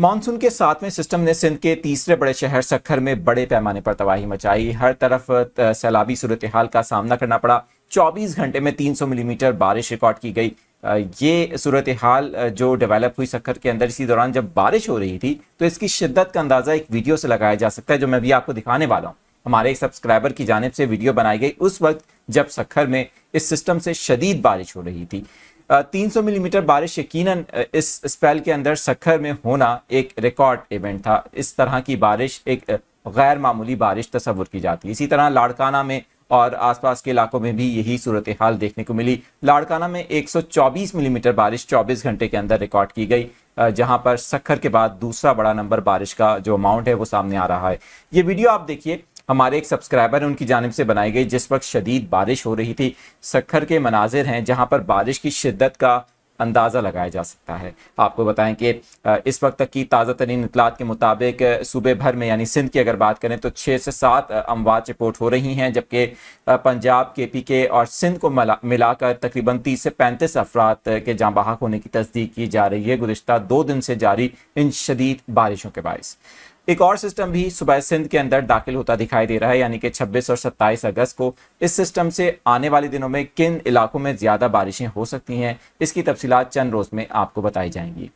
monsoon के सातवें system ने सिंध के तीसरे बड़े शहर सखर में बड़े पैमाने पर तबाही मचाई हर तरफ सैलाबी सूरत हाल का सामना करना पड़ा 24 घंटे में 300 मिलीमीटर बारिश रिकॉर्ड की गई ये सूरत हाल जो डेवलप हुई सखर के अंदर इसी दौरान जब बारिश हो रही थी तो इसकी शिद्दत का अंदाज़ा एक वीडियो से लगाया जा सकता है जो मैं भी आपको दिखाने वाला हूँ हमारे एक सब्सक्राइबर की जानब से वीडियो बनाई गई उस वक्त जब सखर में इस सिस्टम से शदीद बारिश हो रही थी 300 मिलीमीटर mm बारिश यकीनन इस स्पेल के अंदर सखर में होना एक रिकॉर्ड इवेंट था इस तरह की बारिश एक गैर मामूली बारिश तस्वुर की जाती है इसी तरह लाड़काना में और आसपास के इलाकों में भी यही सूरत हाल देखने को मिली लाड़काना में 124 मिलीमीटर mm बारिश 24 घंटे के अंदर रिकॉर्ड की गई जहां पर सखर के बाद दूसरा बड़ा नंबर बारिश का जो अमाउंट है वो सामने आ रहा है ये वीडियो आप देखिए हमारे एक सब्सक्राइबर उनकी जानब से बनाई गई जिस वक्त शदीद बारिश हो रही थी सखर के मनाजिर हैं जहाँ पर बारिश की शिद्दत का अंदाज़ा लगाया जा सकता है आपको बताएं कि इस वक्त तक की ताज़ा तरीन इतलात के मुताबिक सूबे भर में यानी सिंध की अगर बात करें तो छः से सात अमवात रिपोर्ट हो रही हैं जबकि पंजाब के पी के और सिंध को मिलाकर तकरीबन तीस से पैंतीस अफराद के जाँ बहाक होने की तस्दीक की जा रही है गुजशत दो दिन से जारी इन शदीद बारिशों के बायस एक और सिस्टम भी सुबह सिंध के अंदर दाखिल होता दिखाई दे रहा है यानी कि 26 और 27 अगस्त को इस सिस्टम से आने वाले दिनों में किन इलाकों में ज़्यादा बारिशें हो सकती हैं इसकी तफसीत चंद रोज़ में आपको बताई जाएंगी